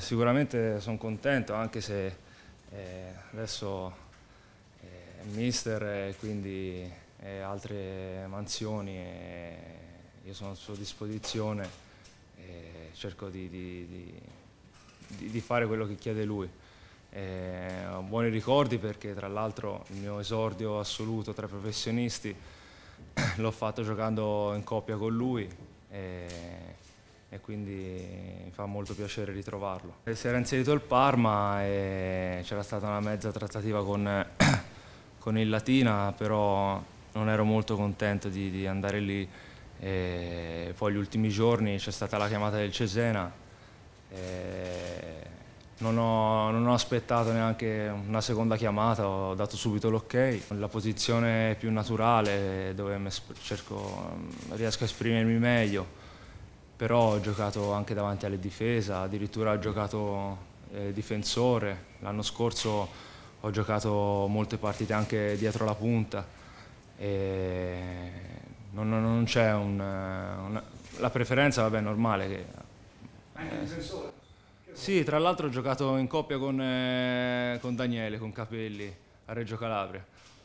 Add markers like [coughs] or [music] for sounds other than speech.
Sicuramente sono contento anche se eh, adesso eh, mister e quindi eh, altre mansioni eh, io sono a sua disposizione e eh, cerco di, di, di, di, fare quello che chiede lui. ho eh, buoni ricordi perché tra l'altro il mio esordio assoluto tra i professionisti [coughs] l'ho fatto giocando in coppia con lui. E, e quindi mi fa molto piacere ritrovarlo. Eh, si era inserito il Parma e c'era stata una mezza trattativa con, [coughs] con, il Latina, però non ero molto contento di, di andare lì. E poi gli ultimi giorni c'è stata la chiamata del Cesena. Non ho, non ho, aspettato neanche una seconda chiamata, ho dato subito l'ok. La posizione più naturale dove cerco, mm, riesco a esprimermi meglio però ho giocato anche davanti alle difese, addirittura ho giocato eh, difensore, l'anno scorso ho giocato molte partite anche dietro la punta. non, non, non c'è un, eh, una, la preferenza, vabbè, è normale. Che, anche difensore? Sì, tra l'altro ho giocato in coppia con, eh, con Daniele, con Capelli, a Reggio Calabria.